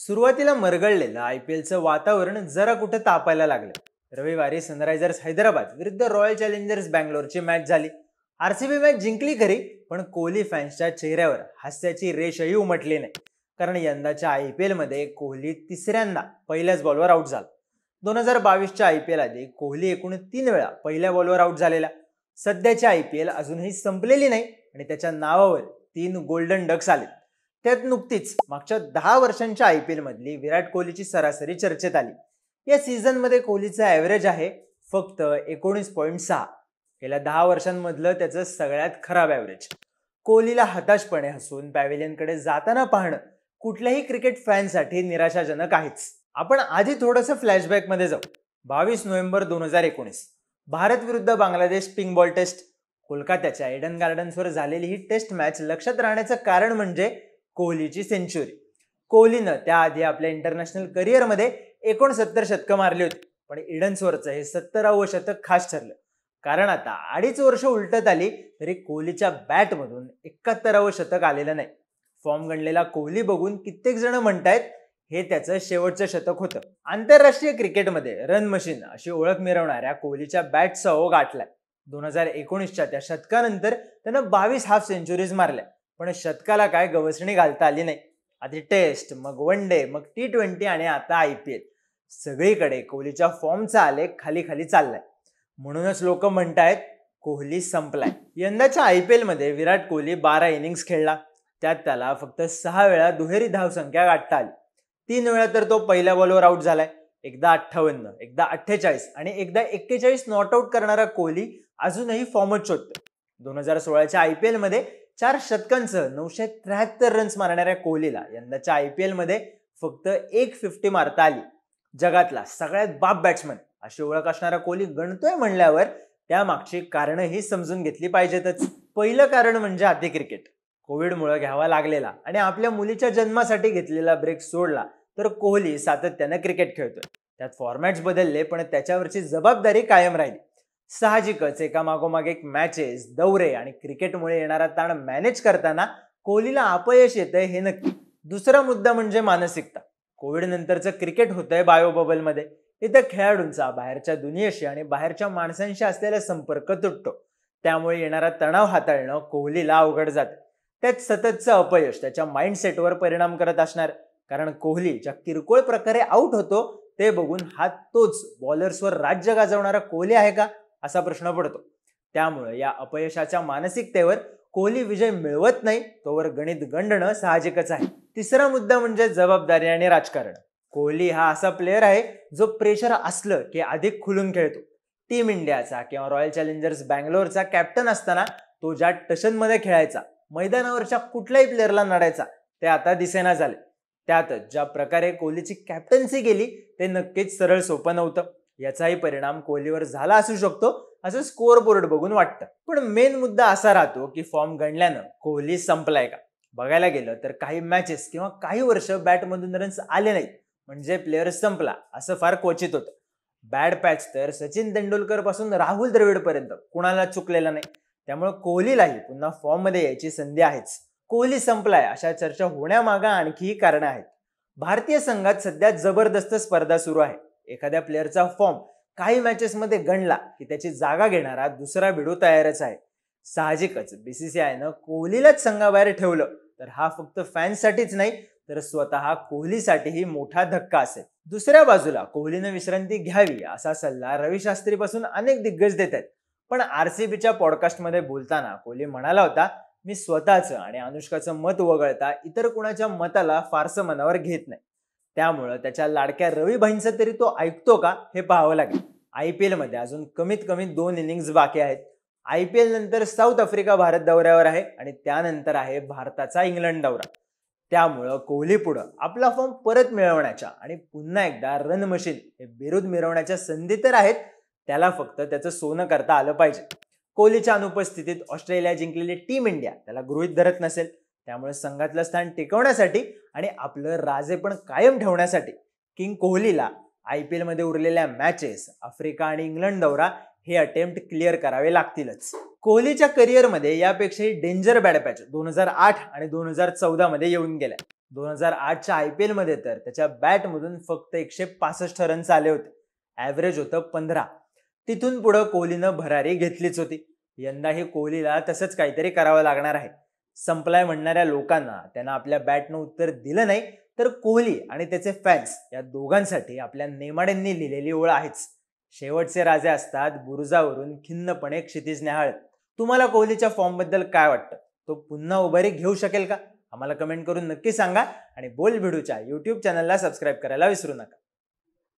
सुरुवातीला मरगळलेलं I P एलचं वातावरण जरा कुठं तापायला लागलं रविवारी सनरायझर्स हैदराबाद विरुद्ध रॉयल चॅलेंजर्स बँगलोरची मॅच झाली आरसीबी मॅच जिंकली खरी पण कोहली फॅन्सच्या चेहऱ्यावर हास्याची रेषही उमटली नाही कारण यंदाच्या आय पी एलमध्ये कोहली तिसऱ्यांदा पहिल्याच बॉलवर आऊट झाला दोन हजार बावीसच्या आय पी एल आधी कोहली एकूण तीन वेळा पहिल्या बॉलवर आऊट झालेला सध्याच्या आय पी एल अजूनही संपलेली नाही आणि त्याच्या नावावर तीन गोल्डन डक्स आले त्यात नुकतीच मागच्या दहा वर्षांच्या आय पी एलमधली विराट कोहलीची सरासरी चर्चेत आली या सीझनमध्ये कोहलीचं ॲव्हरेज आहे फक्त एकोणीस पॉईंट सहा गेल्या दहा वर्षांमधलं त्याचं सगळ्यात खराब ॲव्हरेज कोहलीला हताशपणे हसून पॅव्हिलियनकडे जाताना पाहणं कुठल्याही क्रिकेट फॅनसाठी निराशाजनक आहेच आपण आधी थोडंसं फ्लॅशबॅकमध्ये जाऊ बावीस नोव्हेंबर दोन हजार एकोणीस भारत विरुद्ध बांगलादेश पिंक बॉल टेस्ट कोलकात्याच्या एडन गार्डन्सवर झालेली ही टेस्ट मॅच लक्षात राहण्याचं कारण म्हणजे कोहलीची सेंचुरी कोहलीनं त्याआधी आपल्या इंटरनॅशनल करिअरमध्ये एकोणसत्तर शतकं मारली होती पण इडन्सवरचं हे सत्तरावं शतक खास ठरलं कारण आता अडीच वर्ष उलटत आली तरी कोहलीच्या बॅटमधून एकाहत्तरावं शतक आलेलं नाही फॉर्म गणलेला कोहली बघून कित्येक जण म्हणतायत हे त्याचं शेवटचं शतक होतं आंतरराष्ट्रीय क्रिकेटमध्ये रन मशीन अशी ओळख मिरवणाऱ्या कोहलीच्या बॅटचा ओघ गाठलाय दोन हजार एकोणीसच्या त्या शतकानंतर त्यानं बावीस हाफ सेंचुरीज मारल्या पण शतकाला काय गवसणी घालता आली नाही आधी टेस्ट मग वन डे मग टी ट्वेंटी आणि आता आय पी एल सगळीकडे कोहलीच्या फॉर्मचा आलेख खाली खाली चाललाय म्हणूनच लोक म्हणतायत कोहली संपलाय यंदाच्या आय पी एलमध्ये विराट कोहली बारा इनिंग्स खेळला त्यात त्याला फक्त सहा वेळा दुहेरी धावसंख्या गाठता आली तीन वेळा तर तो पहिल्या बॉलवर आऊट झालाय एकदा अठ्ठावन्न एकदा अठ्ठेचाळीस आणि एकदा एक्केचाळीस नॉट आऊट करणारा कोहली अजूनही फॉर्मच शोधतो दोन हजार सोळाच्या आय पी एलमध्ये चार शतकांचं नऊशे त्र्याहत्तर रन्स मारणाऱ्या कोहलीला यंदाच्या आय पी एलमध्ये फक्त एक फिफ्टी मारता आली जगातला सगळ्यात बाप बॅट्समन अशी ओळख असणारा कोहली गणतोय म्हणल्यावर त्यामागची कारणं ही समजून घेतली पाहिजेतच पहिलं कारण म्हणजे आधी क्रिकेट कोविडमुळे घ्यावा लागलेला आणि आपल्या मुलीच्या जन्मासाठी घेतलेला ब्रेक सोडला तर कोहली सातत्यानं क्रिकेट खेळतोय त्यात फॉर्मॅट्स बदलले पण त्याच्यावरची जबाबदारी कायम राहिली साहजिकच एकामागोमाग एक मॅचेस दौरे आणि क्रिकेटमुळे येणारा ताण मॅनेज करताना कोहलीला अपयश येतंय हे नक्की दुसरा मुद्दा म्हणजे मानसिकता कोविड नंतरचं क्रिकेट होतंय बायो बबलमध्ये इथं खेळाडूंचा बाहेरच्या दुनियेशी आणि बाहेरच्या माणसांशी असलेला संपर्क तुटतो त्यामुळे येणारा तणाव हाताळणं कोहलीला अवघड जातं त्यात सततचं अपयश त्याच्या माइंडसेटवर परिणाम करत असणार कारण कोहली ज्या किरकोळ प्रकारे आऊट होतो ते बघून हा तोच बॉलर्सवर राज्य गाजवणारा कोहली आहे का असा प्रश्न पडतो त्यामुळे या अपयशाच्या मानसिकतेवर कोहली विजय मिळवत नाही तोवर गणित गंडणं साहजिकच आहे तिसरा मुद्दा म्हणजे जबाबदारी आणि राजकारण कोहली हा असा प्लेअर आहे जो प्रेशर असलं की अधिक खुलून खेळतो टीम इंडियाचा किंवा रॉयल चॅलेंजर्स बँगलोरचा कॅप्टन असताना तो ज्या टशनमध्ये खेळायचा मैदानावरच्या कुठल्याही प्लेअरला नडायचा ते आता दिसेना झाले त्यातच ज्या प्रकारे कोहलीची कॅप्टन्सी गेली ते नक्कीच सरळ सोपं नव्हतं याचाही परिणाम कोहलीवर झाला असू शकतो असं स्कोअर बोर्ड बघून वाटतं पण मेन मुद्दा असा राहतो की फॉर्म गणल्यानं कोहली संपलाय का बघायला गेलं तर काही मॅचेस किंवा काही वर्ष बॅटमधून रन्स आले नाहीत म्हणजे प्लेअर संपला असं फार क्वचित होतं बॅड पॅच तर सचिन तेंडुलकर पासून राहुल द्रविडपर्यंत कुणाला चुकलेला नाही त्यामुळे कोहलीलाही पुन्हा फॉर्ममध्ये यायची संधी आहेच कोहली संपलाय अशा चर्चा होण्यामागं आणखीही कारणं आहेत भारतीय संघात सध्या जबरदस्त स्पर्धा सुरू आहे एखाद्या प्लेअरचा फॉर्म काही मॅचेस मध्ये गणला की त्याची जागा घेणारा दुसरा बिडू तयारच आहे साहजिकच न कोहलीलाच संघाबाहेर ठेवलं तर हा फक्त फॅन्ससाठीच नाही तर स्वतः कोहलीसाठीही मोठा धक्का असेल दुसऱ्या बाजूला कोहलीनं विश्रांती घ्यावी असा सल्ला रवी शास्त्रीपासून अनेक दिग्गज देत आहेत पण आरसीबीच्या सी बीच्या पॉडकास्टमध्ये बोलताना कोहली म्हणाला होता मी स्वतःचं आणि अनुष्काचं मत वगळता इतर कुणाच्या मताला फारसं मनावर घेत नाही त्यामुळं त्याच्या लाडक्या रवीभाईंचं तरी तो ऐकतो का हे पाहावं लागेल आय पी एलमध्ये अजून कमीत कमी दोन इनिंग्स बाकी आहेत आय पी एल नंतर साऊथ आफ्रिका भारत दौऱ्यावर आहे आणि त्यानंतर आहे भारताचा इंग्लंड दौरा त्यामुळं कोहली पुढं आपला फॉर्म परत मिळवण्याच्या आणि पुन्हा एकदा रन मशीन हे बिरुद मिरवण्याच्या संधी तर आहेत त्याला फक्त त्याचं सोनं करता आलं पाहिजे कोहलीच्या अनुपस्थितीत ऑस्ट्रेलिया जिंकलेली टीम इंडिया त्याला गृहित धरत नसेल त्यामुळे संघातलं स्थान टिकवण्यासाठी आणि आपलं पण कायम ठेवण्यासाठी किंग कोहलीला आय पी एलमध्ये उरलेल्या मॅचेस आफ्रिका आणि इंग्लंड दौरा हे अटेम्प्ट क्लिअर करावे लागतीलच कोहलीच्या करिअरमध्ये यापेक्षाही डेंजर बॅड पॅच दोन हजार आठ आणि दोन हजार चौदामध्ये येऊन गेल्या दोन हजार आठच्या आय पी एलमध्ये तर त्याच्या बॅटमधून फक्त एकशे पासष्ट रन्स आले होते ॲव्हरेज होतं पंधरा तिथून पुढं कोहलीनं भरारी घेतलीच होती यंदाही कोहलीला तसंच काहीतरी करावं लागणार आहे संपलाय म्हणणाऱ्या लोकांना त्यांना आपल्या बॅटनं उत्तर दिलं नाही तर कोहली आणि त्याचे फॅन्स या दोघांसाठी आपल्या नेमाड्यांनी लिहिलेली ओळ आहेच शेवटचे राजे असतात बुरुजावरून खिन्नपणे क्षितिज नेहाळ तुम्हाला कोहलीच्या फॉर्मबद्दल काय वाटतं तो पुन्हा उभारी घेऊ शकेल का आम्हाला कमेंट करून नक्की सांगा आणि बोल भिडूच्या यूट्यूब चॅनलला सबस्क्राईब करायला विसरू नका